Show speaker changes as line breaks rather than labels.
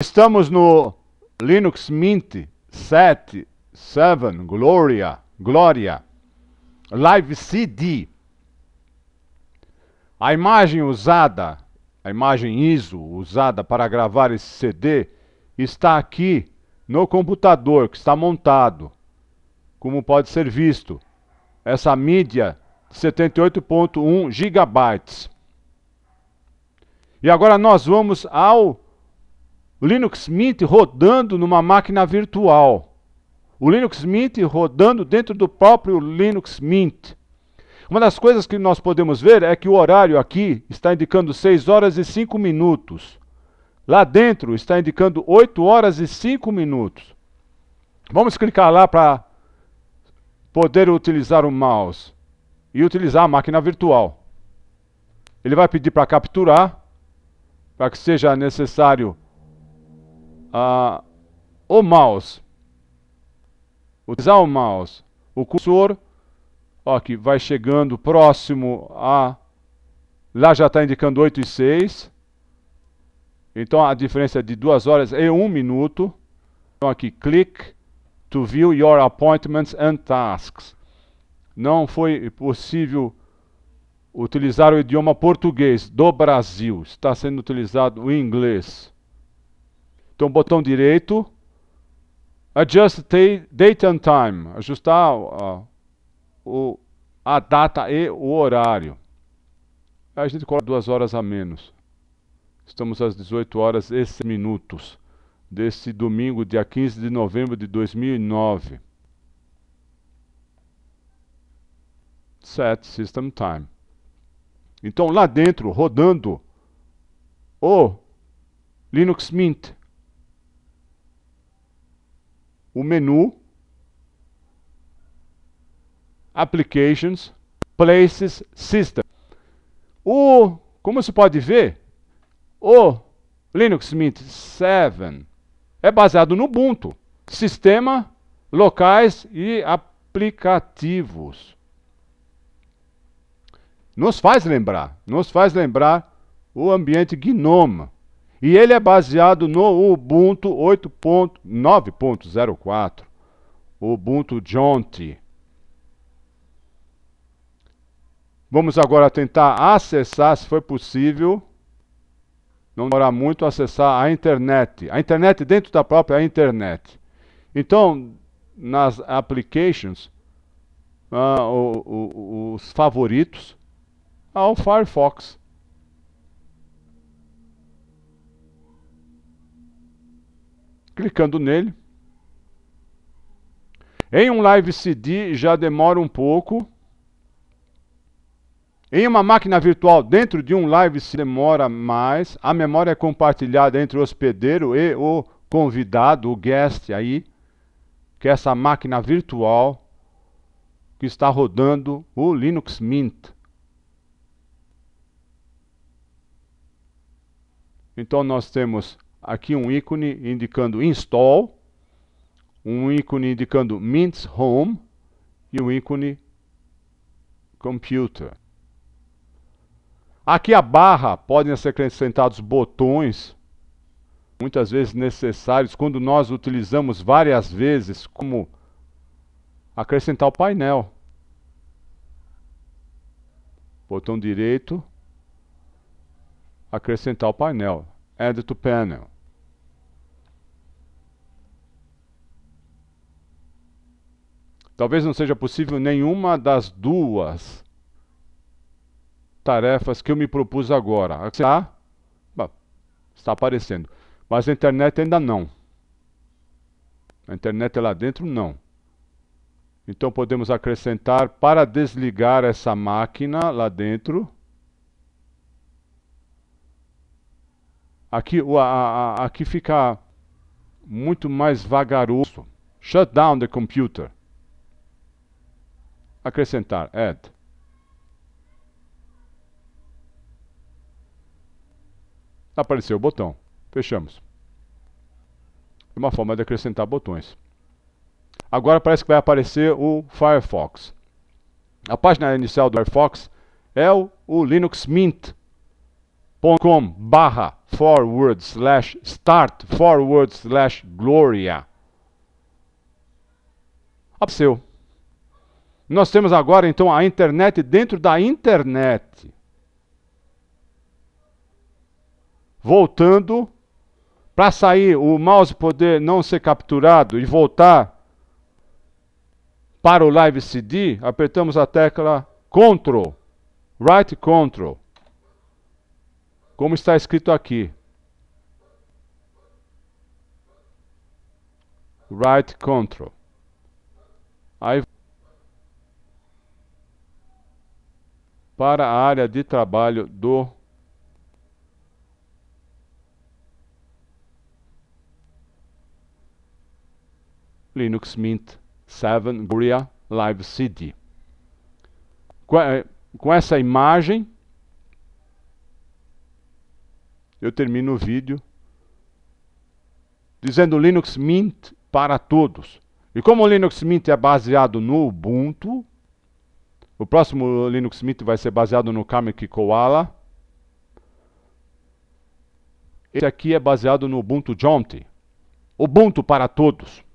Estamos no Linux Mint 7, 7, Gloria, Gloria, Live CD. A imagem usada, a imagem ISO usada para gravar esse CD está aqui no computador que está montado. Como pode ser visto, essa mídia de 78.1 GB. E agora nós vamos ao o Linux Mint rodando numa máquina virtual. O Linux Mint rodando dentro do próprio Linux Mint. Uma das coisas que nós podemos ver é que o horário aqui está indicando 6 horas e 5 minutos. Lá dentro está indicando 8 horas e 5 minutos. Vamos clicar lá para poder utilizar o mouse e utilizar a máquina virtual. Ele vai pedir para capturar, para que seja necessário ah, o mouse, utilizar o mouse, o cursor, ó, que vai chegando próximo a... Lá já está indicando 8 e 6. Então a diferença é de 2 horas e 1 minuto. Então aqui, click to view your appointments and tasks. Não foi possível utilizar o idioma português do Brasil. Está sendo utilizado o inglês. Então, botão direito, adjust date and time, ajustar uh, o, a data e o horário. a gente coloca duas horas a menos. Estamos às 18 horas e 6 minutos desse domingo, dia 15 de novembro de 2009. Set System Time. Então, lá dentro, rodando o Linux Mint, o menu Applications, Places, System. O, como se pode ver, o Linux Mint 7 é baseado no Ubuntu, sistema, locais e aplicativos. Nos faz lembrar, nos faz lembrar o ambiente GNOME, e ele é baseado no Ubuntu 8.9.04, Ubuntu Jonte. Vamos agora tentar acessar, se for possível, não demorar muito, acessar a internet. A internet dentro da própria internet. Então, nas applications, ah, o, o, os favoritos ao ah, Firefox. Clicando nele. Em um live CD já demora um pouco. Em uma máquina virtual dentro de um live se demora mais. A memória é compartilhada entre o hospedeiro e o convidado, o guest aí, que é essa máquina virtual que está rodando o Linux Mint. Então nós temos aqui um ícone indicando install, um ícone indicando Mint Home e um ícone Computer. Aqui a barra podem ser acrescentados botões, muitas vezes necessários, quando nós utilizamos várias vezes, como acrescentar o painel. Botão direito, acrescentar o painel. Add to Panel. Talvez não seja possível nenhuma das duas tarefas que eu me propus agora. Está, está aparecendo. Mas a internet ainda não. A internet é lá dentro? Não. Então podemos acrescentar para desligar essa máquina lá dentro Aqui, a, a, aqui fica muito mais vagaroso. Shut down the computer. Acrescentar, add. Apareceu o botão. Fechamos. É uma forma de acrescentar botões. Agora parece que vai aparecer o Firefox. A página inicial do Firefox é o, o Linux Mint com barra forward slash start forward slash gloria. Apareceu. Nós temos agora então a internet dentro da internet. Voltando para sair o mouse poder não ser capturado e voltar para o live CD, apertamos a tecla Ctrl, right Ctrl como está escrito aqui. Right control. Aí para a área de trabalho do Linux Mint 7 Guria Live CD. Eh, com essa imagem eu termino o vídeo dizendo Linux Mint para todos. E como o Linux Mint é baseado no Ubuntu, o próximo Linux Mint vai ser baseado no Kamek Koala. Esse aqui é baseado no Ubuntu Jaunty. Ubuntu para todos.